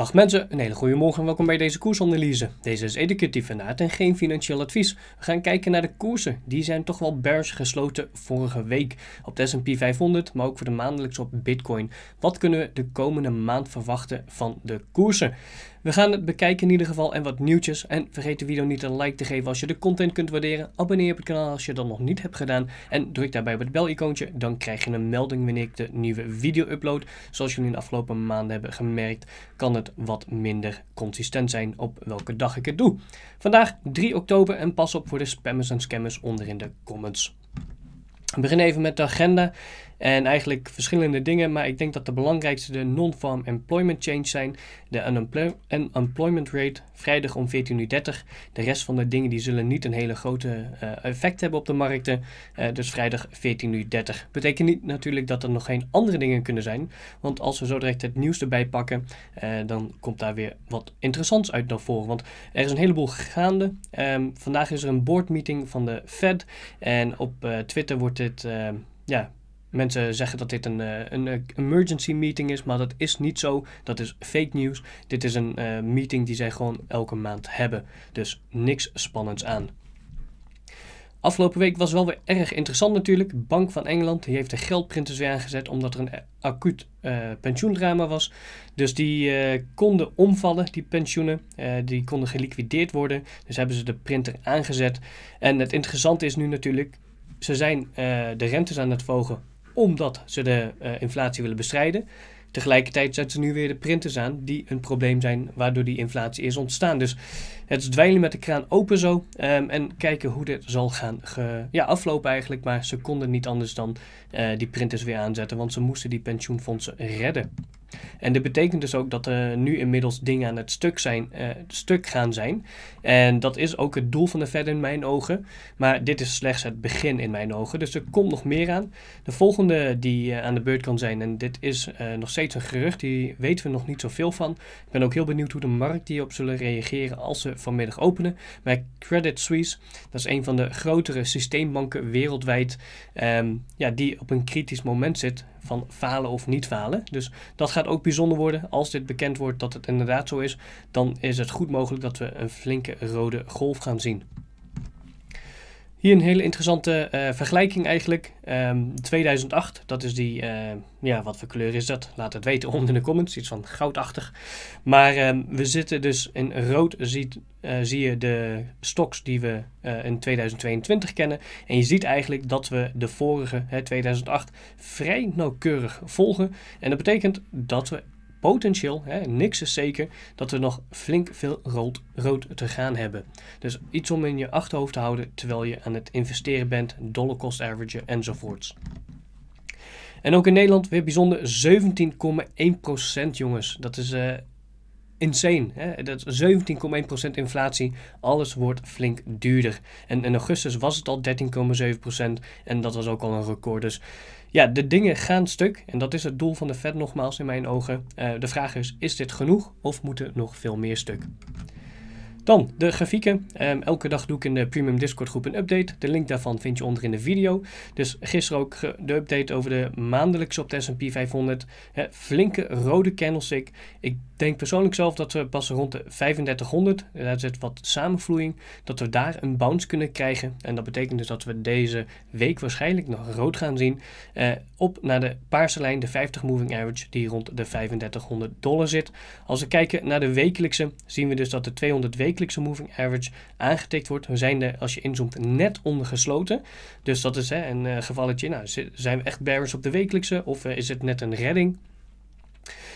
Dag mensen, een hele goede morgen en welkom bij deze koersanalyse. Deze is educatief naad en geen financieel advies. We gaan kijken naar de koersen. Die zijn toch wel bears gesloten vorige week op de S&P 500, maar ook voor de maandelijks op Bitcoin. Wat kunnen we de komende maand verwachten van de koersen? We gaan het bekijken in ieder geval en wat nieuwtjes. En vergeet de video niet een like te geven als je de content kunt waarderen. Abonneer je op het kanaal als je dat nog niet hebt gedaan. En druk daarbij op het belicoontje, Dan krijg je een melding wanneer ik de nieuwe video upload. Zoals jullie in de afgelopen maanden hebben gemerkt, kan het wat minder consistent zijn op welke dag ik het doe. Vandaag 3 oktober en pas op voor de spammers en scammers onder in de comments. We beginnen even met de agenda. En eigenlijk verschillende dingen, maar ik denk dat de belangrijkste de non-farm employment change zijn, de unemployment rate, vrijdag om 14.30 uur. De rest van de dingen die zullen niet een hele grote eh, effect hebben op de markten, eh, dus vrijdag 14.30 uur. Betekent niet natuurlijk dat er nog geen andere dingen kunnen zijn, want als we zo direct het nieuws erbij pakken, eh, dan komt daar weer wat interessants uit naar voren. Want er is een heleboel gaande. Ehm, vandaag is er een board meeting van de Fed en op Twitter wordt dit ja, Mensen zeggen dat dit een, eh, een eh, emergency meeting is, maar dat is niet zo. Dat is fake news. Dit is een eh, meeting die zij gewoon elke maand hebben. Dus niks spannends aan. Afgelopen week was wel weer erg interessant natuurlijk. Bank van Engeland die heeft de geldprinters weer aangezet omdat er een acuut uh, pensioendrama was. Dus die konden omvallen, die pensioenen. die konden geliquideerd worden. Dus hebben ze de printer aangezet. En het interessante is nu natuurlijk, ze zijn de rentes aan het volgen omdat ze de eh, inflatie willen bestrijden. Tegelijkertijd zetten ze nu weer de printers aan die een probleem zijn waardoor die inflatie is ontstaan. Dus het is dweilen met de kraan open zo ehm, en kijken hoe dit zal gaan ja, aflopen eigenlijk. Maar ze konden niet anders dan eh, die printers weer aanzetten, want ze moesten die pensioenfondsen redden. En dit betekent dus ook dat er nu inmiddels dingen aan het stuk, zijn, eh, stuk gaan zijn. En dat is ook het doel van de Fed in mijn ogen. Maar dit is slechts het begin in mijn ogen. Dus er komt nog meer aan. De volgende die eh, aan de beurt kan zijn, en dit is eh, nog steeds een gerucht, die weten we nog niet zoveel van. Ik ben ook heel benieuwd hoe de markt hierop zullen reageren als ze vanmiddag openen. Maar Credit Suisse, dat is een van de grotere systeembanken wereldwijd, ehm, ja, die op een kritisch moment zit van falen of niet falen. Dus dat gaat ook bijzonder worden. Als dit bekend wordt dat het inderdaad zo is, dan is het goed mogelijk dat we een flinke rode golf gaan zien. Hier een hele interessante eh, vergelijking eigenlijk. 2008, ehm, dat is die, eh, ja, wat voor kleur is dat? Laat het weten onder in de comments, iets van goudachtig. Maar ehm, we zitten dus in rood, ziet, eh, zie je de stocks die we in 2022 kennen. En je ziet eigenlijk dat we de vorige, hè, 2008, vrij nauwkeurig volgen. En dat betekent dat we potentieel, hè, niks is zeker, dat we nog flink veel rood, rood te gaan hebben. Dus iets om in je achterhoofd te houden terwijl je aan het investeren bent, dollar cost average enzovoorts. En ook in Nederland weer bijzonder 17,1% jongens. Dat is eh, insane. 17,1% inflatie. Alles wordt flink duurder. En in augustus was het al 13,7%. En dat was ook al een record. Dus ja, de dingen gaan stuk. En dat is het doel van de vet nogmaals in mijn ogen. Eh, de vraag is, is dit genoeg of moeten er nog veel meer stuk? Dan de grafieken. Ehm, elke dag doe ik in de Premium Discord groep een update. De link daarvan vind je onder in de video. Dus gisteren ook de update over de maandelijkse op de S&P 500. flinke rode candlestick. Ik denk persoonlijk zelf dat we pas rond de 3500, eh, daar zit wat samenvloeiing, dat we daar een bounce kunnen krijgen. En dat betekent dus dat we deze week waarschijnlijk nog rood gaan zien. Eh, op naar de paarse lijn, de 50 moving average, die rond de 3500 dollar zit. Als we kijken naar de wekelijkse, zien we dus dat de 200 weken wekelijkse moving average aangetikt wordt, we zijn er als je inzoomt net onder gesloten. Dus dat is hè, een eh, gevalletje, nou, zijn we echt bearers op de wekelijkse of eh, is het net een redding?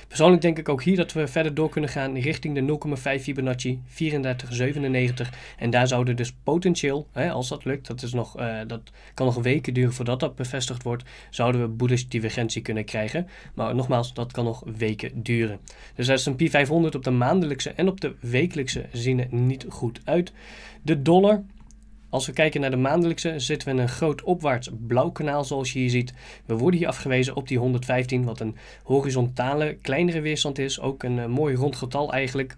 Persoonlijk denk ik ook hier dat we verder door kunnen gaan richting de 0,5 Fibonacci 3497. En daar zouden dus potentieel, hè, als dat lukt, dat, is nog, eh, dat kan nog weken duren voordat dat bevestigd wordt, zouden we bullish divergentie kunnen krijgen. Maar nogmaals, dat kan nog weken duren. Dus S&P 500 op de maandelijkse en op de wekelijkse zien er niet goed uit. De dollar als we kijken naar de maandelijkse, zitten we in een groot opwaarts blauw kanaal zoals je hier ziet. We worden hier afgewezen op die 115, wat een horizontale, kleinere weerstand is. Ook een eh, mooi rond getal eigenlijk.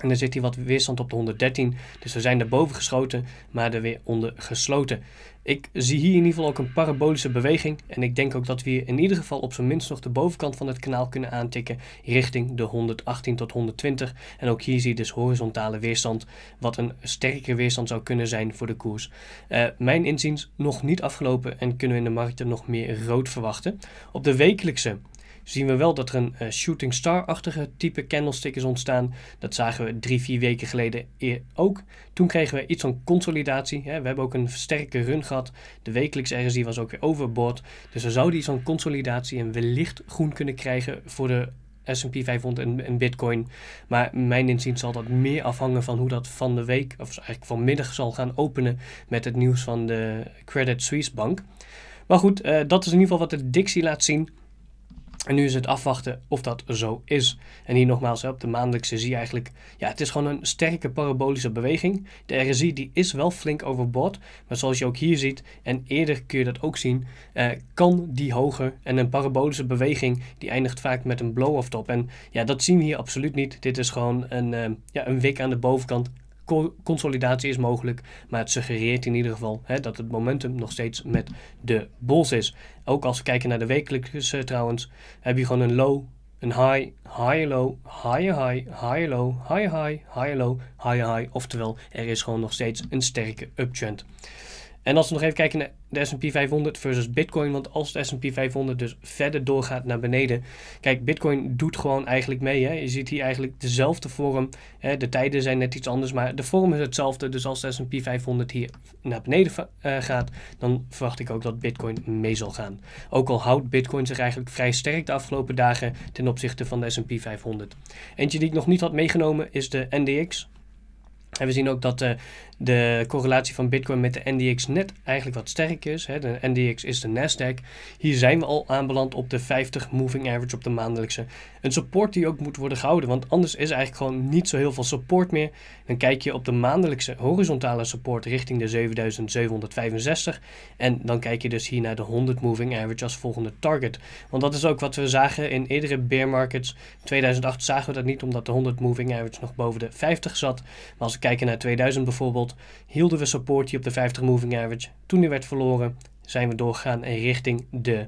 En dan zit hier wat weerstand op de 113. Dus we zijn boven geschoten, maar er weer onder gesloten. Ik zie hier in ieder geval ook een parabolische beweging. En ik denk ook dat we hier in ieder geval op zijn minst nog de bovenkant van het kanaal kunnen aantikken. Richting de 118 tot 120. En ook hier zie je dus horizontale weerstand. Wat een sterke weerstand zou kunnen zijn voor de koers. Eh, mijn inziens nog niet afgelopen en kunnen we in de markten nog meer rood verwachten. Op de wekelijkse zien we wel dat er een eh, shooting star-achtige type candlestick is ontstaan. Dat zagen we drie, vier weken geleden e- ook. Toen kregen we iets van consolidatie. Hè. We hebben ook een sterke run gehad. De wekelijks RSI was ook weer overboord. Dus we zouden iets van consolidatie en wellicht groen kunnen krijgen voor de S&P 500 en, Bitcoin. Maar mijn inziens zal dat meer afhangen van hoe dat van de week, of eigenlijk vanmiddag, zal gaan openen met het nieuws van de Credit Suisse Bank. Maar goed, eh, dat is in ieder geval wat de Dixie laat zien. En nu is het afwachten of dat zo is. En hier nogmaals, op de maandelijkse zie je eigenlijk... Ja, het is gewoon een sterke parabolische beweging. De RSI die is wel flink overboord. Maar zoals je ook hier ziet, en eerder kun je dat ook zien... Eh, kan die hoger. En een parabolische beweging die eindigt vaak met een blow-off top. En ja, dat zien we hier absoluut niet. Dit is gewoon een, eh, ja, een wik aan de bovenkant consolidatie is mogelijk, maar het suggereert in ieder geval hè, dat het momentum nog steeds met de bulls is. Ook als we kijken naar de wekelijkse eh, trouwens, heb je gewoon een low, een high, high low, high high, high low, high high, high low, high high. Oftewel, er is gewoon nog steeds een sterke uptrend. En als we nog even kijken naar de S&P 500 versus Bitcoin. Want als de S&P 500 dus verder doorgaat naar beneden. Kijk, Bitcoin doet gewoon eigenlijk mee. Hè? Je ziet hier eigenlijk dezelfde vorm. Hè? De tijden zijn net iets anders, maar de vorm is hetzelfde. Dus als de S&P 500 hier naar beneden eh, gaat, dan verwacht ik ook dat Bitcoin mee zal gaan. Ook al houdt Bitcoin zich eigenlijk vrij sterk de afgelopen dagen ten opzichte van de S&P 500. Eentje die ik nog niet had meegenomen is de NDX. En we zien ook dat de, eh, de correlatie van Bitcoin met de NDX net eigenlijk wat sterk is. Hè. De NDX is de Nasdaq. Hier zijn we al aanbeland op de 50 moving average op de maandelijkse. Een support die ook moet worden gehouden, want anders is eigenlijk gewoon niet zo heel veel support meer. Dan kijk je op de maandelijkse horizontale support richting de 7765 en dan kijk je dus hier naar de 100 moving average als volgende target. Want dat is ook wat we zagen in eerdere bear markets. 2008 zagen we dat niet omdat de 100 moving average nog boven de 50 zat. Maar als we kijken naar 2000 bijvoorbeeld, hielden we support hier op de 50 moving average toen die werd verloren zijn we doorgegaan richting de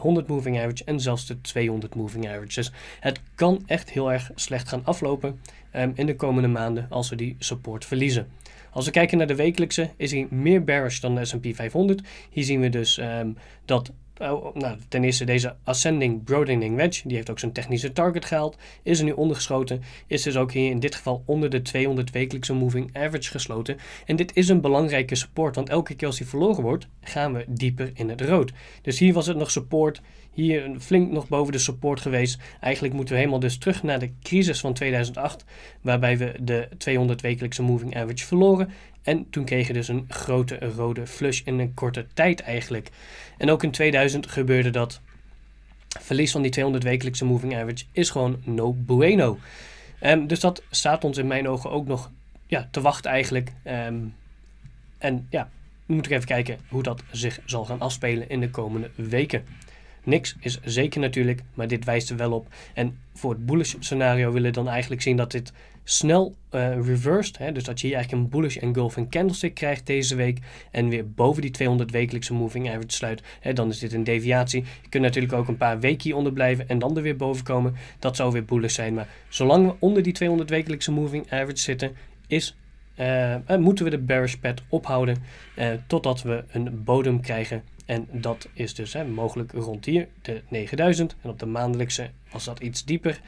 100 eh, moving average en zelfs de 200 moving average. Dus het kan echt heel erg slecht gaan aflopen ehm, in de komende maanden als we die support verliezen. Als we kijken naar de wekelijkse, is hij meer bearish dan de S&P 500. Hier zien we dus ehm, dat Oh, nou, ten eerste deze ascending broadening wedge, die heeft ook zijn technische target gehaald, is er nu ondergeschoten, is dus ook hier in dit geval onder de 200 wekelijkse moving average gesloten. En dit is een belangrijke support, want elke keer als die verloren wordt, gaan we dieper in het rood. Dus hier was het nog support, hier flink nog boven de support geweest. Eigenlijk moeten we helemaal dus terug naar de crisis van 2008, waarbij we de 200 wekelijkse moving average verloren en toen kreeg je dus een grote rode flush in een korte tijd eigenlijk. En ook in 2000 gebeurde dat. Verlies van die 200 wekelijkse moving average is gewoon no bueno. Um, dus dat staat ons in mijn ogen ook nog ja, te wachten eigenlijk. Ehm, en ja, moet ik even kijken hoe dat zich zal gaan afspelen in de komende weken. Niks is zeker natuurlijk, maar dit wijst er wel op. En voor het bullish scenario willen we dan eigenlijk zien dat dit snel eh, reversed. Hè, dus dat je hier eigenlijk een bullish engulfing candlestick krijgt deze week. En weer boven die 200 wekelijkse moving average sluit. Hè, dan is dit een deviatie. Je kunt natuurlijk ook een paar weken hieronder blijven en dan er weer boven komen. Dat zou weer bullish zijn. Maar zolang we onder die 200 wekelijkse moving average zitten, is eh, eh, moeten we de bearish pad ophouden totdat we een bodem krijgen en dat is dus mogelijk rond hier de 9000. En op de maandelijkse was dat iets dieper.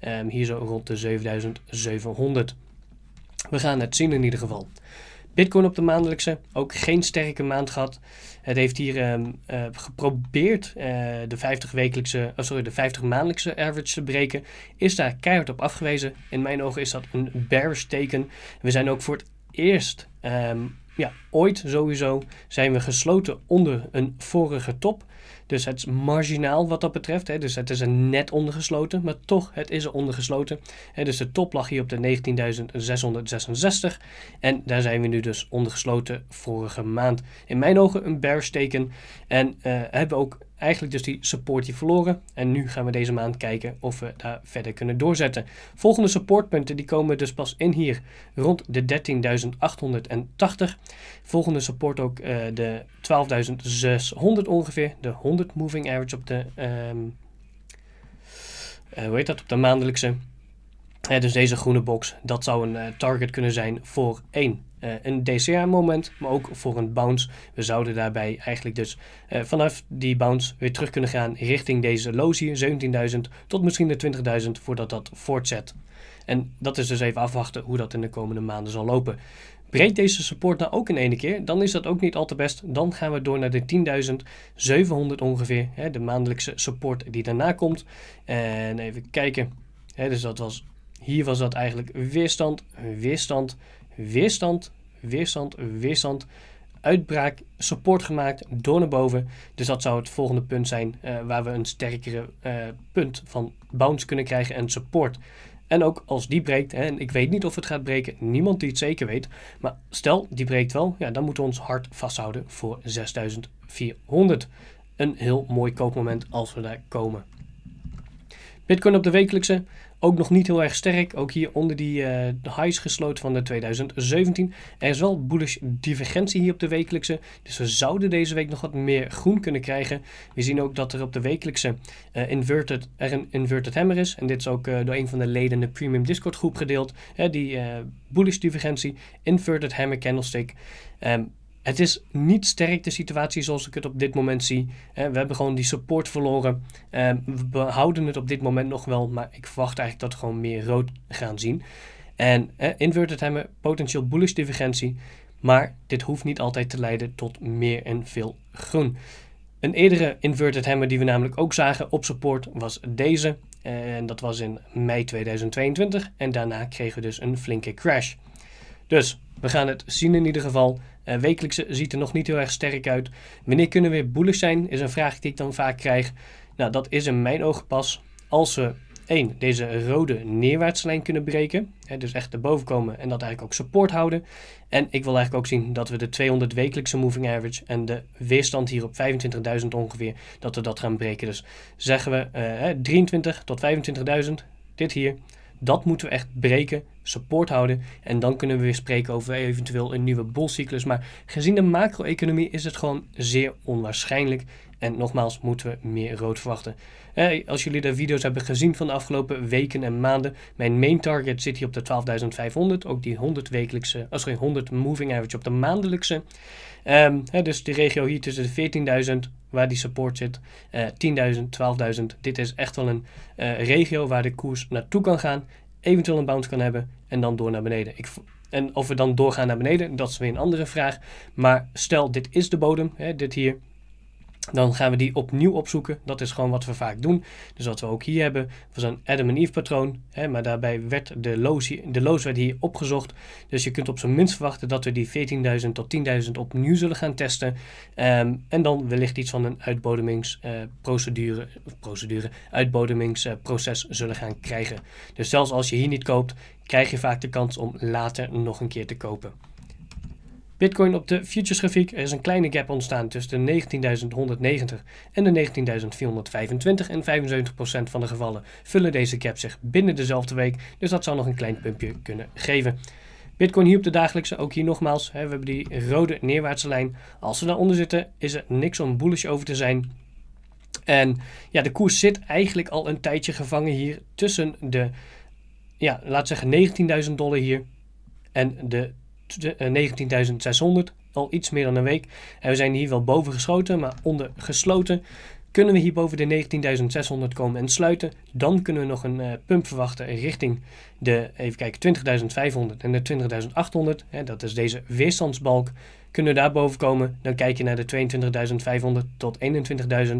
Ehm, hier zo rond de 7700. We gaan het zien in ieder geval. Bitcoin op de maandelijkse, ook geen sterke maand gehad. Het heeft hier ehm, eh, geprobeerd eh, de, 50 wekelijkse, oh, sorry, de 50 maandelijkse average te breken. Is daar keihard op afgewezen. In mijn ogen is dat een bearish teken. We zijn ook voor het eerst ehm, ja, ooit sowieso zijn we gesloten onder een vorige top. Dus het is marginaal wat dat betreft. Hè. Dus het is er net ondergesloten, maar toch, het is er ondergesloten. Hè. Dus de top lag hier op de 19.666. En daar zijn we nu dus ondergesloten vorige maand. In mijn ogen een bear-steken En uh, hebben ook eigenlijk dus die support hier verloren. En nu gaan we deze maand kijken of we daar verder kunnen doorzetten. Volgende supportpunten die komen dus pas in hier rond de 13.880. Volgende support ook eh, de 12.600 ongeveer. De 100 moving average op de... Um, dat? Op de maandelijkse. Eh, dus deze groene box, dat zou een target kunnen zijn voor één een DCA-moment, maar ook voor een bounce. We zouden daarbij eigenlijk dus vanaf die bounce weer terug kunnen gaan richting deze lows hier, 17.000 tot misschien de 20.000 voordat dat voortzet. En dat is dus even afwachten hoe dat in de komende maanden zal lopen. Breekt deze support nou ook in ene keer, dan is dat ook niet al te best. Dan gaan we door naar de 10.700 ongeveer, hè, de maandelijkse support die daarna komt. En even kijken, hè, dus dat was, hier was dat eigenlijk weerstand, weerstand, weerstand, weerstand, weerstand. Uitbraak, support gemaakt, door naar boven. Dus dat zou het volgende punt zijn eh, waar we een sterkere eh, punt van bounce kunnen krijgen en support. En ook als die breekt, hè, en ik weet niet of het gaat breken, niemand die het zeker weet. Maar stel, die breekt wel, ja, dan moeten we ons hard vasthouden voor 6400. Een heel mooi koopmoment als we daar komen. Bitcoin op de wekelijkse ook nog niet heel erg sterk. Ook hier onder die eh, highs gesloten van de 2017. Er is wel bullish divergentie hier op de wekelijkse. Dus we zouden deze week nog wat meer groen kunnen krijgen. We zien ook dat er op de wekelijkse eh, inverted, er een inverted hammer is. En dit is ook eh, door een van de leden in de premium Discord groep gedeeld. die bullish divergentie, inverted hammer candlestick. Ehm, het is niet sterk de situatie zoals ik het op dit moment zie. Eh, we hebben gewoon die support verloren. Eh, we behouden het op dit moment nog wel, maar ik verwacht eigenlijk dat we gewoon meer rood gaan zien. En eh, inverted hammer, potentieel bullish divergentie, maar dit hoeft niet altijd te leiden tot meer en veel groen. Een eerdere inverted hammer die we namelijk ook zagen op support was deze. En dat was in mei 2022. En daarna kregen we dus een flinke crash. Dus we gaan het zien in ieder geval. Eh, wekelijkse ziet er nog niet heel erg sterk uit. Wanneer kunnen we weer bullish zijn, is een vraag die ik dan vaak krijg. Nou, dat is in mijn ogen pas als we 1. deze rode neerwaartslijn kunnen breken. Hè, dus echt erboven komen en dat eigenlijk ook support houden. En ik wil eigenlijk ook zien dat we de 200 wekelijkse moving average en de weerstand hier op 25.000 ongeveer, dat we dat gaan breken. Dus zeggen we 23 eh, tot 25.000, dit hier dat moeten we echt breken, support houden. En dan kunnen we weer spreken over eventueel een nieuwe bolcyclus. Maar gezien de macro-economie is het gewoon zeer onwaarschijnlijk. En nogmaals, moeten we meer rood verwachten. Eh, als jullie de video's hebben gezien van de afgelopen weken en maanden, mijn main target zit hier op de 12.500. Ook die 100, wekelijkse, oh 100 moving average op de maandelijkse. Ehm, dus die regio hier tussen de 14.000, waar die support zit, 10.000, eh, 12.000. Dit is echt wel een eh, regio waar de koers naartoe kan gaan, eventueel een bounce kan hebben en dan door naar beneden. Ik, en of we dan doorgaan naar beneden, dat is weer een andere vraag. Maar stel, dit is de bodem, dit hier, dan gaan we die opnieuw opzoeken. Dat is gewoon wat we vaak doen. Dus wat we ook hier hebben was een Adam en Eve patroon. Hè, maar daarbij werd de loos, hier, de loos werd hier opgezocht. Dus je kunt op zijn minst verwachten dat we die 14.000 tot 10.000 opnieuw zullen gaan testen. Ehm, en dan wellicht iets van een uitbodemingsprocedure, eh, uh, procedure, uitbodemingsproces zullen gaan krijgen. Dus zelfs als je hier niet koopt, krijg je vaak de kans om later nog een keer te kopen. Bitcoin op de futures grafiek, er is een kleine gap ontstaan tussen de 19.190 en de 19.425 en 75% van de gevallen vullen deze gap zich binnen dezelfde week, dus dat zou nog een klein pumpje kunnen geven. Bitcoin hier op de dagelijkse, ook hier nogmaals, hè, we hebben die rode neerwaartse lijn. Als we daaronder zitten, is er niks om bullish over te zijn. En ja, de koers zit eigenlijk al een tijdje gevangen hier tussen de, ja, laat zeggen 19.000 dollar hier en de 19.600, eh, al iets meer dan een week. En we zijn hier wel boven geschoten, maar onder gesloten. Kunnen we hier boven de 19.600 komen en sluiten, dan kunnen we nog een eh, pump verwachten richting de, even kijken, 20.500 en de 20.800. Hè, dat is deze weerstandsbalk. Kunnen we daar boven komen, dan kijk je naar de 22.500 tot 21.000.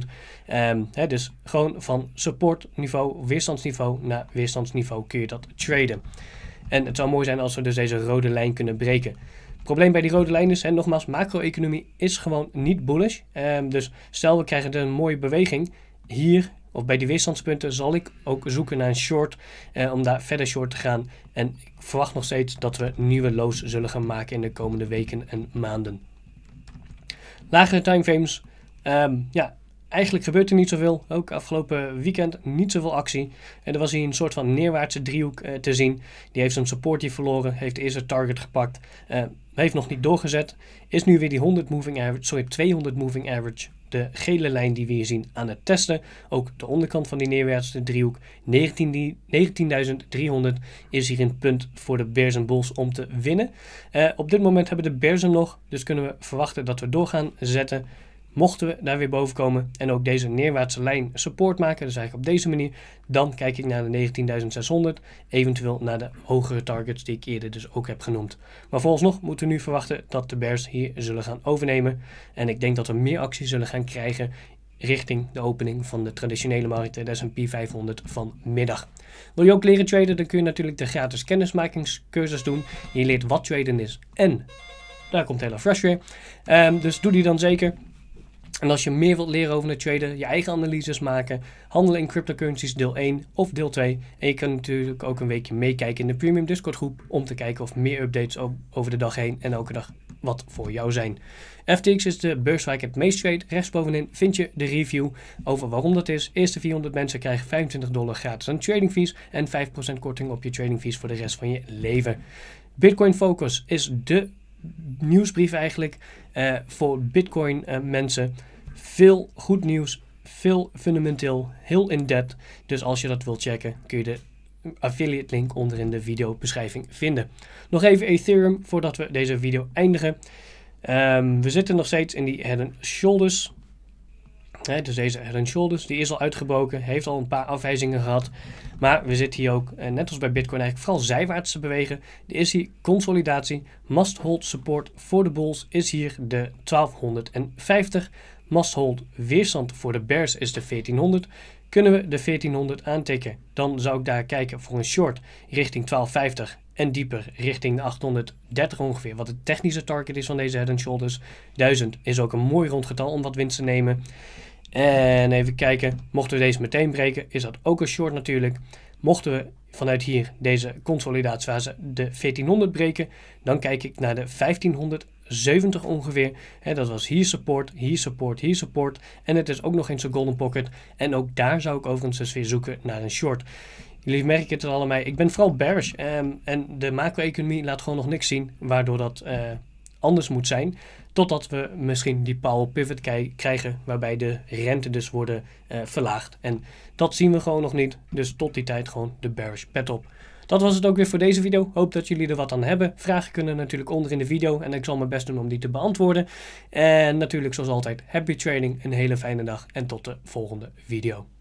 Ehm, hè, dus gewoon van supportniveau, weerstandsniveau naar weerstandsniveau kun je dat traden. En het zou mooi zijn als we dus deze rode lijn kunnen breken. Het probleem bij die rode lijn is, en nogmaals, macro-economie is gewoon niet bullish. Ehm, dus stel we krijgen een mooie beweging hier of bij die weerstandspunten zal ik ook zoeken naar een short eh, om daar verder short te gaan. En ik verwacht nog steeds dat we nieuwe lows zullen gaan maken in de komende weken en maanden. Lagere timeframes. Ehm, ja, Eigenlijk gebeurt er niet zoveel. Ook afgelopen weekend niet zoveel actie. En er was hier een soort van neerwaartse driehoek eh, te zien. Die heeft zijn support hier verloren. Heeft eerst het target gepakt. Eh, heeft nog niet doorgezet. Is nu weer die 100 moving average, sorry, 200 moving average. De gele lijn die we hier zien aan het testen. Ook de onderkant van die neerwaartse driehoek. 19.300 is hier een punt voor de Bears en Bulls om te winnen. Eh, op dit moment hebben de Bears hem nog. Dus kunnen we verwachten dat we door gaan zetten. Mochten we daar weer boven komen en ook deze neerwaartse lijn support maken, dus eigenlijk op deze manier, dan kijk ik naar de 19.600, eventueel naar de hogere targets die ik eerder dus ook heb genoemd. Maar nog moeten we nu verwachten dat de bears hier zullen gaan overnemen en ik denk dat we meer actie zullen gaan krijgen richting de opening van de traditionele markt, de S&P 500 vanmiddag. Wil je ook leren traden, dan kun je natuurlijk de gratis kennismakingscursus doen. Je leert wat traden is en daar komt Fresh weer. Ehm, dus doe die dan zeker. En als je meer wilt leren over het traden, je eigen analyses maken, handelen in cryptocurrencies deel 1 of deel 2. En je kan natuurlijk ook een weekje meekijken in de Premium Discord groep om te kijken of meer updates over de dag heen en elke dag wat voor jou zijn. FTX is de beurs waar ik het meest trade. Rechtsbovenin vind je de review over waarom dat is. Eerste 400 mensen krijgen 25 dollar gratis aan trading fees en 5% korting op je trading fees voor de rest van je leven. Bitcoin Focus is de nieuwsbrief eigenlijk eh, voor Bitcoin eh, mensen. Veel goed nieuws, veel fundamenteel, heel in-depth. Dus als je dat wilt checken, kun je de affiliate link onder in de videobeschrijving vinden. Nog even Ethereum voordat we deze video eindigen. Ehm, we zitten nog steeds in die head and shoulders. dus deze head and shoulders, die is al uitgebroken, heeft al een paar afwijzingen gehad. Maar we zitten hier ook, eh, net als bij Bitcoin eigenlijk, vooral zijwaarts te bewegen. Er is hier consolidatie, must hold support voor de bulls is hier de 1250. Must-hold weerstand voor de bears is de 1400. Kunnen we de 1400 aantikken, dan zou ik daar kijken voor een short richting 1250 en dieper richting 830 ongeveer, wat het technische target is van deze head and shoulders. 1000 is ook een mooi rond getal om wat winst te nemen. En even kijken, mochten we deze meteen breken, is dat ook een short natuurlijk. Mochten we vanuit hier deze consolidatiefase de 1400 breken, dan kijk ik naar de 1500 70 ongeveer. He, dat was hier support, hier support, hier support. En het is ook nog eens een golden pocket. En ook daar zou ik overigens eens dus weer zoeken naar een short. Jullie merken het er allemaal. Ik ben vooral bearish. Ehm, en de macro-economie laat gewoon nog niks zien. Waardoor dat eh, anders moet zijn. Totdat we misschien die Powell pivot krijgen. Waarbij de rente dus worden eh, verlaagd. En dat zien we gewoon nog niet. Dus tot die tijd gewoon de bearish pet op. Dat was het ook weer voor deze video. Hoop dat jullie er wat aan hebben. Vragen kunnen natuurlijk onder in de video en ik zal mijn best doen om die te beantwoorden. En natuurlijk zoals altijd, happy trading, een hele fijne dag en tot de volgende video.